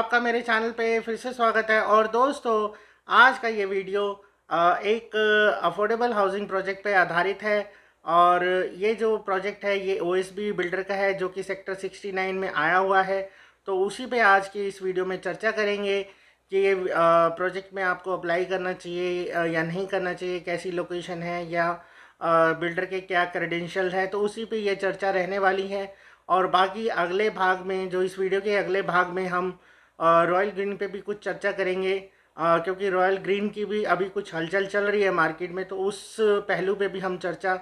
आपका मेरे चैनल पे फिर से स्वागत है और दोस्तों आज का ये वीडियो एक अफोर्डेबल हाउसिंग प्रोजेक्ट पे आधारित है और ये जो प्रोजेक्ट है ये ओ बिल्डर का है जो कि सेक्टर 69 में आया हुआ है तो उसी पे आज की इस वीडियो में चर्चा करेंगे कि ये प्रोजेक्ट में आपको अप्लाई करना चाहिए या नहीं करना चाहिए कैसी लोकेशन है या बिल्डर के क्या क्रेडेंशियल है तो उसी पर यह चर्चा रहने वाली है और बाकी अगले भाग में जो इस वीडियो के अगले भाग में हम रॉयल ग्रीन पे भी कुछ चर्चा करेंगे क्योंकि रॉयल ग्रीन की भी अभी कुछ हलचल चल रही है मार्केट में तो उस पहलू पे भी हम चर्चा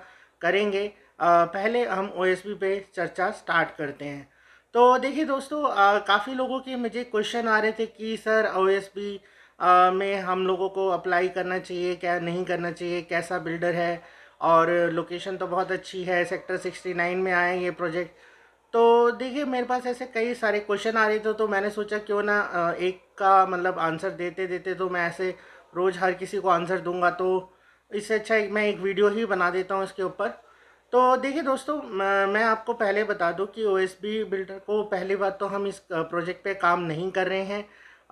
करेंगे पहले हम ओ पे चर्चा स्टार्ट करते हैं तो देखिए दोस्तों काफ़ी लोगों के मुझे क्वेश्चन आ रहे थे कि सर ओ में हम लोगों को अप्लाई करना चाहिए क्या नहीं करना चाहिए कैसा बिल्डर है और लोकेशन तो बहुत अच्छी है सेक्टर नाइन में आए ये प्रोजेक्ट तो देखिए मेरे पास ऐसे कई सारे क्वेश्चन आ रहे थे तो मैंने सोचा क्यों ना एक का मतलब आंसर देते देते तो मैं ऐसे रोज़ हर किसी को आंसर दूंगा तो इससे अच्छा एक मैं एक वीडियो ही बना देता हूँ इसके ऊपर तो देखिए दोस्तों मैं आपको पहले बता दूं कि ओ बिल्डर को पहली बात तो हम इस प्रोजेक्ट पे काम नहीं कर रहे हैं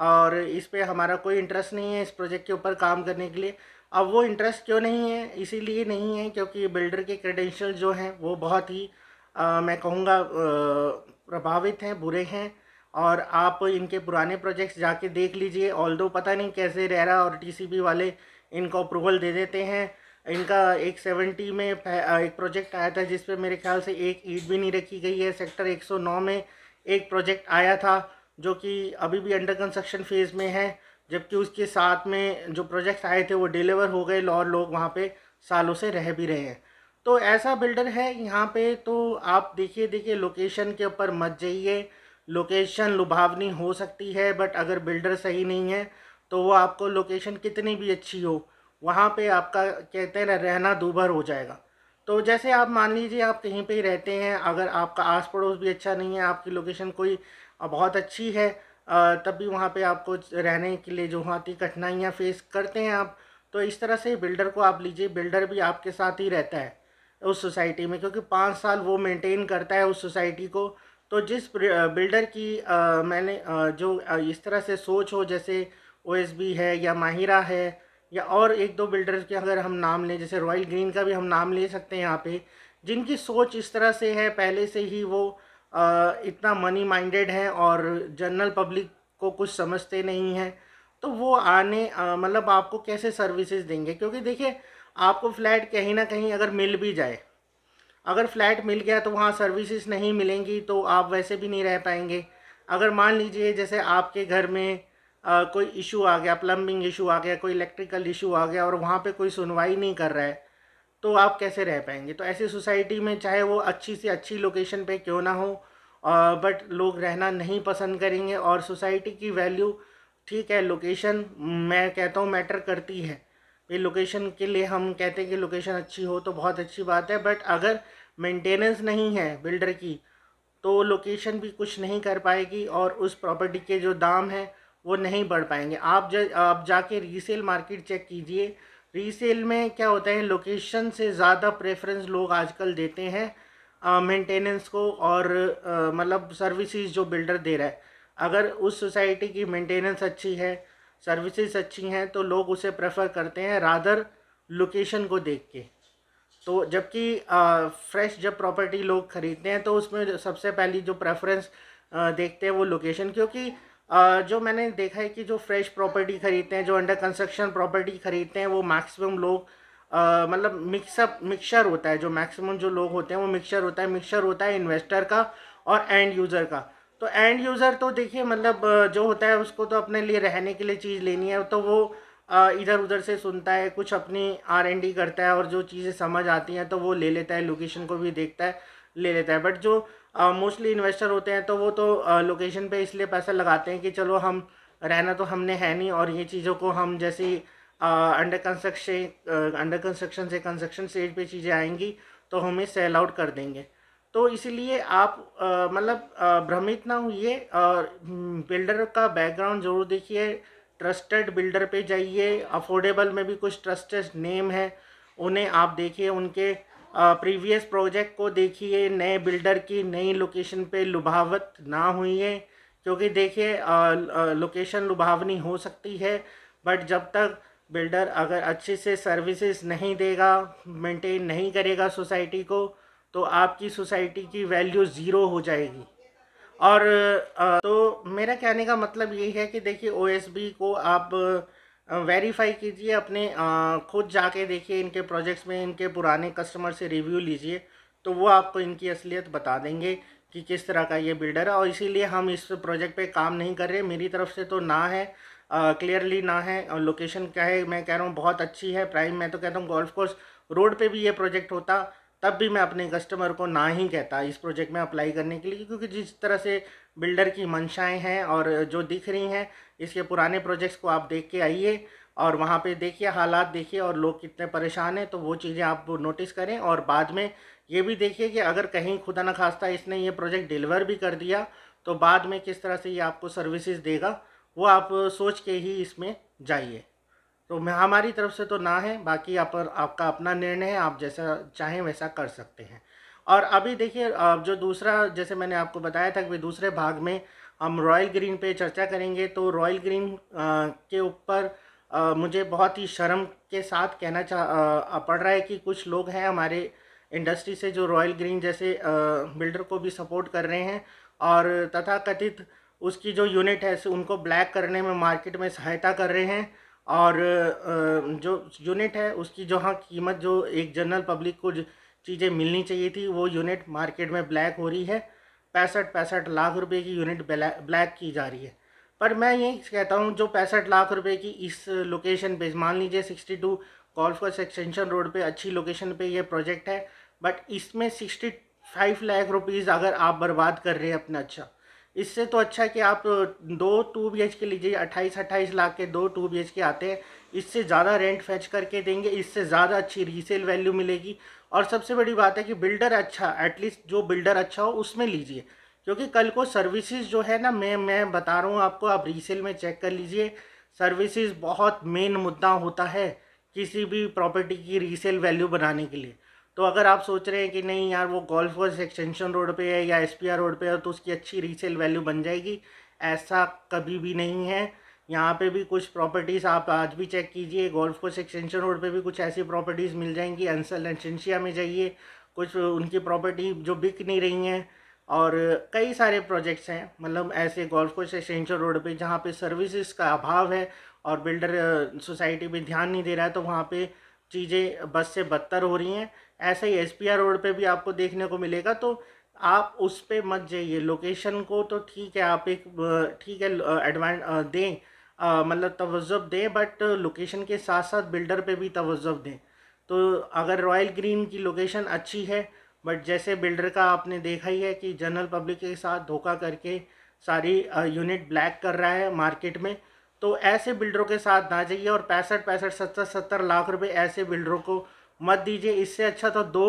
और इस पर हमारा कोई इंटरेस्ट नहीं है इस प्रोजेक्ट के ऊपर काम करने के लिए अब वो इंटरेस्ट क्यों नहीं है इसीलिए नहीं है क्योंकि बिल्डर के क्रेडेंशियल जो हैं वो बहुत ही आ, मैं कहूँगा प्रभावित हैं बुरे हैं और आप इनके पुराने प्रोजेक्ट्स जाके देख लीजिए ऑल दो पता नहीं कैसे रेरा और टीसीबी वाले इनको अप्रूवल दे देते हैं इनका एक सेवेंटी में एक प्रोजेक्ट आया था जिस पे मेरे ख्याल से एक ईट भी नहीं रखी गई है सेक्टर 109 में एक प्रोजेक्ट आया था जो कि अभी भी अंडर कंस्ट्रक्शन फेज़ में है जबकि उसके साथ में जो प्रोजेक्ट्स आए थे वो डिलीवर हो गए और लोग वहाँ पर सालों से रह भी रहे हैं तो ऐसा बिल्डर है यहाँ पे तो आप देखिए देखिए लोकेशन के ऊपर मत जाइए लोकेशन लुभावनी हो सकती है बट अगर बिल्डर सही नहीं है तो वो आपको लोकेशन कितनी भी अच्छी हो वहाँ पे आपका कहते हैं रहना दूभर हो जाएगा तो जैसे आप मान लीजिए आप कहीं पे ही रहते हैं अगर आपका आस पड़ोस भी अच्छा नहीं है आपकी लोकेशन कोई बहुत अच्छी है तब भी वहाँ पे आपको रहने के लिए जो आती कठिनाइयाँ फेस करते हैं आप तो इस तरह से बिल्डर को आप लीजिए बिल्डर भी आपके साथ ही रहता है उस सोसाइटी में क्योंकि पाँच साल वो मेंटेन करता है उस सोसाइटी को तो जिस बिल्डर की आ, मैंने आ, जो आ, इस तरह से सोच हो जैसे ओ है या माहिरा है या और एक दो बिल्डर के अगर हम नाम लें जैसे रॉयल ग्रीन का भी हम नाम ले सकते हैं यहाँ पे जिनकी सोच इस तरह से है पहले से ही वो आ, इतना मनी माइंडेड हैं और जनरल पब्लिक को कुछ समझते नहीं हैं तो वो आने मतलब आपको कैसे सर्विसेज देंगे क्योंकि देखिए आपको फ्लैट कहीं ना कहीं अगर मिल भी जाए अगर फ्लैट मिल गया तो वहाँ सर्विसेज नहीं मिलेंगी तो आप वैसे भी नहीं रह पाएंगे अगर मान लीजिए जैसे आपके घर में आ, कोई इशू आ गया प्लम्बिंग इशू आ गया कोई इलेक्ट्रिकल इशू आ गया और वहाँ पे कोई सुनवाई नहीं कर रहा है तो आप कैसे रह पाएंगे तो ऐसी सोसाइटी में चाहे वो अच्छी से अच्छी लोकेशन पे क्यों ना हो आ, बट लोग रहना नहीं पसंद करेंगे और सोसाइटी की वैल्यू ठीक है लोकेशन मैं कहता हूँ मैटर करती है ये लोकेशन के लिए हम कहते हैं कि लोकेशन अच्छी हो तो बहुत अच्छी बात है बट अगर मेंटेनेंस नहीं है बिल्डर की तो लोकेशन भी कुछ नहीं कर पाएगी और उस प्रॉपर्टी के जो दाम हैं वो नहीं बढ़ पाएंगे आप जब आप जाके रीसेल मार्केट चेक कीजिए रीसेल में क्या होता है लोकेशन से ज़्यादा प्रेफरेंस लोग आजकल देते हैं मेंटेनेंस को और मतलब सर्विसेज जो बिल्डर दे रहा है अगर उस सोसाइटी की मेंटेनेंस अच्छी है सर्विसेज अच्छी हैं तो लोग उसे प्रेफर करते हैं रादर लोकेशन को देख के तो जबकि फ्रेश जब प्रॉपर्टी लोग ख़रीदते हैं तो उसमें सबसे पहली जो प्रेफरेंस देखते हैं वो लोकेशन क्योंकि आ, जो मैंने देखा है कि जो फ्रेश प्रॉपर्टी ख़रीदते हैं जो अंडर कंस्ट्रक्शन प्रॉपर्टी ख़रीदते हैं वो मैक्सिमम लोग मतलब मिक्सअप मिक्सचर होता है जो मैक्सिमम जो लोग होते हैं वो मिक्सचर होता है मिक्सचर होता है इन्वेस्टर का और एंड यूज़र का तो एंड यूज़र तो देखिए मतलब जो होता है उसको तो अपने लिए रहने के लिए चीज़ लेनी है तो वो इधर उधर से सुनता है कुछ अपनी आर एंड डी करता है और जो चीज़ें समझ आती हैं तो वो ले लेता है लोकेशन को भी देखता है ले लेता है बट जो मोस्टली इन्वेस्टर होते हैं तो वो तो लोकेशन पे इसलिए पैसा लगाते हैं कि चलो हम रहना तो हमने है नहीं और ये चीज़ों को हम जैसे अंडर कंस्ट्रक्शन अंडर कंस्ट्रक्शन से कंस्ट्रक्शन स्टेज पे चीज़ें आएंगी तो हमें सेल आउट कर देंगे तो इसलिए आप मतलब भ्रमित ना होइए और हम्म, बिल्डर का बैकग्राउंड ज़रूर देखिए ट्रस्टेड बिल्डर पे जाइए अफोर्डेबल में भी कुछ ट्रस्टेड नेम है उन्हें आप देखिए उनके प्रीवियस प्रोजेक्ट को देखिए नए बिल्डर की नई लोकेशन पे लुभावत ना हुई क्योंकि देखिए लोकेशन लुभावनी हो सकती है बट जब तक बिल्डर अगर अच्छे से सर्विसेज नहीं देगा मेंटेन नहीं करेगा सोसाइटी को तो आपकी सोसाइटी की वैल्यू ज़ीरो हो जाएगी और तो मेरा कहने का मतलब ये है कि देखिए ओ को आप वेरीफाई कीजिए अपने खुद जाके देखिए इनके प्रोजेक्ट्स में इनके पुराने कस्टमर से रिव्यू लीजिए तो वो आपको इनकी असलियत बता देंगे कि किस तरह का ये बिल्डर है और इसीलिए हम इस प्रोजेक्ट पे काम नहीं कर रहे मेरी तरफ से तो ना है क्लियरली ना है और लोकेशन क्या है मैं कह रहा हूँ बहुत अच्छी है प्राइम मैं तो कहता हूँ गोल्फ कोर्स रोड पे भी ये प्रोजेक्ट होता तब भी मैं अपने कस्टमर को ना ही कहता इस प्रोजेक्ट में अप्लाई करने के लिए क्योंकि जिस तरह से बिल्डर की मंशाएं हैं और जो दिख रही हैं इसके पुराने प्रोजेक्ट्स को आप देख के आइए और वहाँ पे देखिए हालात देखिए और लोग कितने परेशान हैं तो वो चीज़ें आप नोटिस करें और बाद में ये भी देखिए कि अगर कहीं खुदा न खास्ता इसने ये प्रोजेक्ट डिलीवर भी कर दिया तो बाद में किस तरह से ये आपको सर्विसेज देगा वो आप सोच के ही इसमें जाइए तो हमारी तरफ से तो ना है बाकी आप पर आपका अपना निर्णय है आप जैसा चाहें वैसा कर सकते हैं और अभी देखिए जो दूसरा जैसे मैंने आपको बताया था कि दूसरे भाग में हम रॉयल ग्रीन पे चर्चा करेंगे तो रॉयल ग्रीन के ऊपर मुझे बहुत ही शर्म के साथ कहना चाह पड़ रहा है कि कुछ लोग हैं हमारे इंडस्ट्री से जो रॉयल ग्रीन जैसे बिल्डर को भी सपोर्ट कर रहे हैं और तथाकथित उसकी जो यूनिट है उनको ब्लैक करने में मार्केट में सहायता कर रहे हैं और जो यूनिट है उसकी जो हाँ कीमत जो एक जनरल पब्लिक को चीज़ें मिलनी चाहिए थी वो यूनिट मार्केट में ब्लैक हो रही है पैंसठ पैंसठ लाख रुपए की यूनिट ब्लैक की जा रही है पर मैं यही कहता हूँ जो पैंसठ लाख रुपए की इस लोकेशन पे मान लीजिए sixty two golf course extension road पे अच्छी लोकेशन पे ये प्रोजेक्ट है बट इसमें सिक्सटी फाइव लाख रुपीज़ अगर आप बर्बाद कर रहे हैं अपना अच्छा इससे तो अच्छा है कि आप दो टू बी एच के लीजिए अट्ठाईस अट्ठाईस लाख के दो टू बी एच के आते हैं इससे ज़्यादा रेंट फेच करके देंगे इससे ज़्यादा अच्छी रीसेल वैल्यू मिलेगी और सबसे बड़ी बात है कि बिल्डर अच्छा एटलीस्ट जो बिल्डर अच्छा हो उसमें लीजिए क्योंकि कल को सर्विसेज जो है ना मैं मैं बता रहा हूँ आपको आप रीसेल में चेक कर लीजिए सर्विसेज बहुत मेन मुद्दा होता है किसी भी प्रॉपर्टी की रीसेल वैल्यू बनाने के लिए तो अगर आप सोच रहे हैं कि नहीं यार वो गोल्फ वर्स एक्सटेंशन रोड पे है या एस रोड पे है तो उसकी अच्छी रीसेल वैल्यू बन जाएगी ऐसा कभी भी नहीं है यहाँ पे भी कुछ प्रॉपर्टीज़ आप आज भी चेक कीजिए गोल्फ कोर्स एक्सटेंशन रोड पे भी कुछ ऐसी प्रॉपर्टीज़ मिल जाएंगी अंसल एंशिया में जाइए कुछ उनकी प्रॉपर्टी जो बिक नहीं रही हैं और कई सारे प्रोजेक्ट्स हैं मतलब ऐसे गोल्फ कोर्स एक्सटेंशन रोड पे जहाँ पे सर्विसेज का अभाव है और बिल्डर सोसाइटी पर ध्यान नहीं दे रहा है तो वहाँ पर चीज़ें बस से बदतर हो रही हैं ऐसा ही एस रोड पे भी आपको देखने को मिलेगा तो आप उस पर मत जाइए लोकेशन को तो ठीक है आप एक ठीक है एडवान दें मतलब तवज्जब दें बट लोकेशन के साथ साथ बिल्डर पे भी तवज्जब दें तो अगर रॉयल ग्रीन की लोकेशन अच्छी है बट जैसे बिल्डर का आपने देखा ही है कि जनरल पब्लिक के साथ धोखा करके सारी यूनिट ब्लैक कर रहा है मार्केट में तो ऐसे बिल्डरों के साथ ना जाइए और पैंसठ पैंसठ सत्तर सत्तर लाख रुपए ऐसे बिल्डरों को मत दीजिए इससे अच्छा तो दो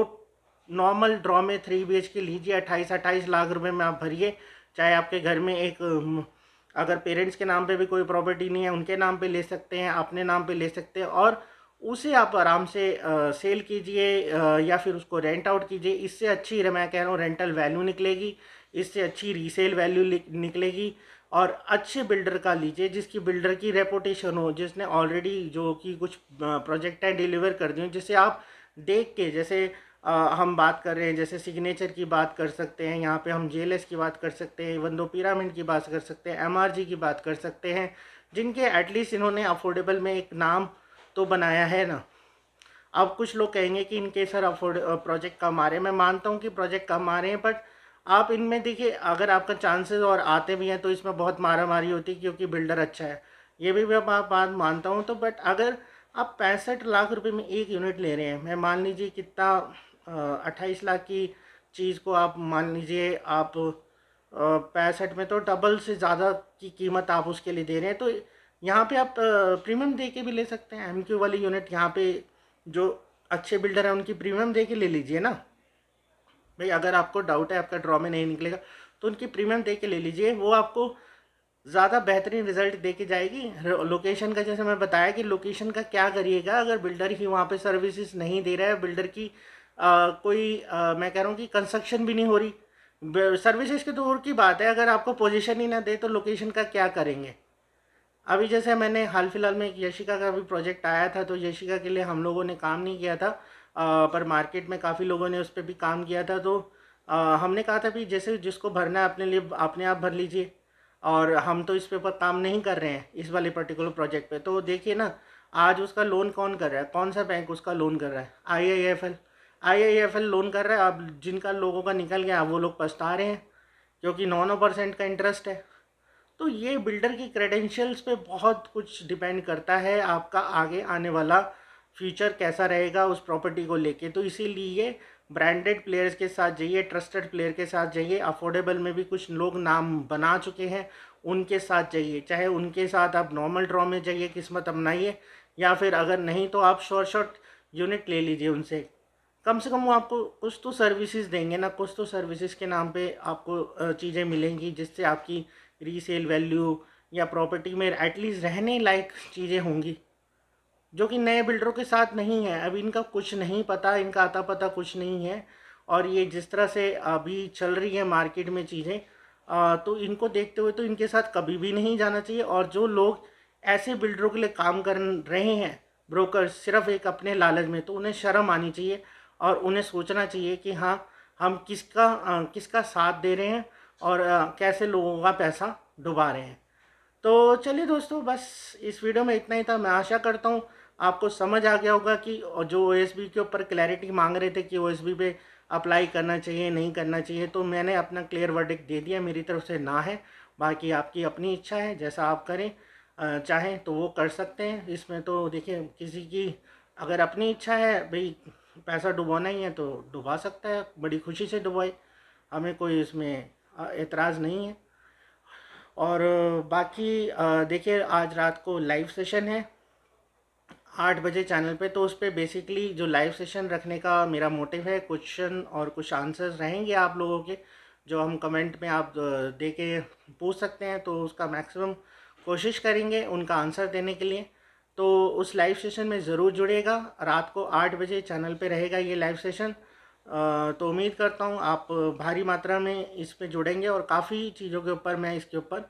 नॉर्मल ड्रॉ में थ्री बी एच के लीजिए अट्ठाईस अट्ठाईस लाख रुपए में आप भरिए चाहे आपके घर में एक अगर पेरेंट्स के नाम पे भी कोई प्रॉपर्टी नहीं है उनके नाम पे ले सकते हैं अपने नाम पे ले सकते हैं और उसे आप आराम से आ, सेल कीजिए या फिर उसको रेंट आउट कीजिए इससे अच्छी मैं कह रहा हूँ रेंटल वैल्यू निकलेगी इससे अच्छी रीसेल वैल्यू निकलेगी और अच्छे बिल्डर का लीजिए जिसकी बिल्डर की रेपोटेशन हो जिसने ऑलरेडी जो कि कुछ प्रोजेक्टें डिलीवर कर दी जिसे आप देख के जैसे आ, हम बात कर रहे हैं जैसे सिग्नेचर की बात कर सकते हैं यहाँ पे हम जे की बात कर सकते हैं इवन दो पिरामिड की बात कर सकते हैं एम की बात कर सकते हैं जिनके एटलीस्ट इन्होंने अफोर्डेबल में एक नाम तो बनाया है ना अब कुछ लोग कहेंगे कि इनके सर अफोर्ड प्रोजेक्ट कम आ रहे हैं मैं मानता हूँ कि प्रोजेक्ट कम आ रहे हैं बट आप इनमें देखिए अगर आपका चांसेस और आते भी हैं तो इसमें बहुत मारा मारी होती है क्योंकि बिल्डर अच्छा है ये भी मैं बात मानता हूँ तो बट अगर आप पैंसठ लाख रुपए में एक यूनिट ले रहे हैं मैं मान लीजिए कितना अट्ठाईस लाख की चीज़ को आप मान लीजिए आप पैंसठ में तो डबल से ज़्यादा की कीमत आप उसके लिए दे रहे हैं तो यहाँ पर आप प्रीमियम दे के भी ले सकते हैं एम वाली यूनिट यहाँ पर जो अच्छे बिल्डर हैं उनकी प्रीमियम दे के ले लीजिए ना भाई अगर आपको डाउट है आपका ड्रॉ में नहीं निकलेगा तो उनकी प्रीमियम दे के ले लीजिए वो आपको ज़्यादा बेहतरीन रिजल्ट दे के जाएगी लोकेशन का जैसे मैं बताया कि लोकेशन का क्या करिएगा अगर बिल्डर ही वहाँ पर सर्विसेज नहीं दे रहा है बिल्डर की आ, कोई आ, मैं कह रहा हूँ कि कंस्ट्रक्शन भी नहीं हो रही सर्विसेज की दूर की बात है अगर आपको पोजीशन ही ना दे तो लोकेशन का क्या करेंगे अभी जैसे मैंने हाल फिलहाल में एक यशिका का भी प्रोजेक्ट आया था तो यशिका के लिए हम लोगों ने काम नहीं किया था पर मार्केट में काफ़ी लोगों ने उस पर भी काम किया था तो हमने कहा था भी जैसे जिसको भरना है अपने लिए अपने आप भर लीजिए और हम तो इस पे पर काम नहीं कर रहे हैं इस वाले पर्टिकुलर प्रोजेक्ट पे तो देखिए ना आज उसका लोन कौन कर रहा है कौन सा बैंक उसका लोन कर रहा है I I F L I I F L loan कर रहा है अब जिनका लोगों का निकल गया वो लोग पछता रहे हैं क्योंकि नौ नौ परसेंट का इंटरेस्ट है तो ये बिल्डर की क्रेडेंशियल्स पे बहुत कुछ डिपेंड करता है आपका आगे आने वाला फ्यूचर कैसा रहेगा उस प्रॉपर्टी को लेके तो इसीलिए ब्रांडेड प्लेयर्स के साथ जाइए ट्रस्टेड प्लेयर के साथ जाइए अफोर्डेबल में भी कुछ लोग नाम बना चुके हैं उनके साथ जाइए चाहे उनके साथ आप नॉर्मल ड्रॉ में जाइए किस्मत अपनाइए या फिर अगर नहीं तो आप शॉर्ट शॉर्ट यूनिट ले लीजिए उनसे कम से कम वो आपको कुछ तो सर्विसेज देंगे ना कुछ तो सर्विसेज के नाम पे आपको चीज़ें मिलेंगी जिससे आपकी रीसेल वैल्यू या प्रॉपर्टी में एटलीस्ट रहने लायक चीज़ें होंगी जो कि नए बिल्डरों के साथ नहीं है अभी इनका कुछ नहीं पता इनका आता पता कुछ नहीं है और ये जिस तरह से अभी चल रही है मार्केट में चीज़ें तो इनको देखते हुए तो इनके साथ कभी भी नहीं जाना चाहिए और जो लोग ऐसे बिल्डरों के लिए काम कर रहे हैं ब्रोकर सिर्फ एक अपने लालच में तो उन्हें शर्म आनी चाहिए और उन्हें सोचना चाहिए कि हाँ हम किसका किसका साथ दे रहे हैं और कैसे लोगों का पैसा डुबा रहे हैं तो चलिए दोस्तों बस इस वीडियो में इतना ही था मैं आशा करता हूँ आपको समझ आ गया होगा कि जो ओ के ऊपर क्लैरिटी मांग रहे थे कि ओ पे अप्लाई करना चाहिए नहीं करना चाहिए तो मैंने अपना क्लियर वर्डिक दे दिया मेरी तरफ से ना है बाकी आपकी अपनी इच्छा है जैसा आप करें चाहें तो वो कर सकते हैं इसमें तो देखिए किसी की अगर अपनी इच्छा है भाई पैसा डुबाना ही है तो डुबा सकता है बड़ी खुशी से डुबाए हमें कोई इसमें एतराज़ नहीं है और बाकी देखिए आज रात को लाइव सेशन है आठ बजे चैनल पे तो उस पर बेसिकली जो लाइव सेशन रखने का मेरा मोटिव है क्वेश्चन और कुछ आंसर्स रहेंगे आप लोगों के जो हम कमेंट में आप दे के पूछ सकते हैं तो उसका मैक्सिमम कोशिश करेंगे उनका आंसर देने के लिए तो उस लाइव सेशन में ज़रूर जुड़ेगा रात को आठ बजे चैनल पे रहेगा ये लाइव सेशन तो उम्मीद करता हूँ आप भारी मात्रा में इस पर जुड़ेंगे और काफ़ी चीज़ों के ऊपर मैं इसके ऊपर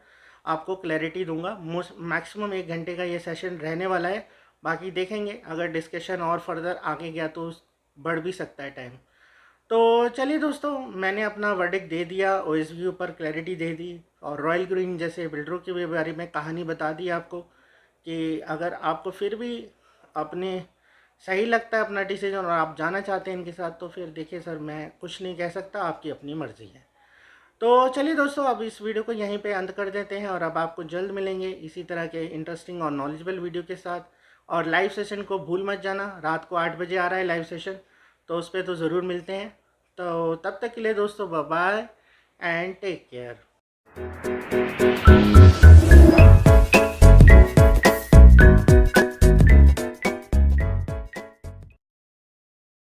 आपको क्लैरिटी दूंगा मैक्सिमम एक घंटे का ये सेशन रहने वाला है बाकी देखेंगे अगर डिस्कशन और फर्दर आगे गया तो बढ़ भी सकता है टाइम तो चलिए दोस्तों मैंने अपना वर्डिक दे दिया ओ एस वी ऊपर क्लैरिटी दे दी और रॉयल ग्रीन जैसे बिल्डरों के बारे में कहानी बता दी आपको कि अगर आपको फिर भी अपने सही लगता है अपना डिसीजन और आप जाना चाहते हैं इनके साथ तो फिर देखिए सर मैं कुछ नहीं कह सकता आपकी अपनी मर्ज़ी है तो चलिए दोस्तों अब इस वीडियो को यहीं पे अंत कर देते हैं और अब आपको जल्द मिलेंगे इसी तरह के इंटरेस्टिंग और नॉलेजबल वीडियो के साथ और लाइव सेशन को भूल मत जाना रात को आठ बजे आ रहा है लाइव सेशन तो उस पर तो ज़रूर मिलते हैं तो तब तक के लिए दोस्तों बाय एंड टेक केयर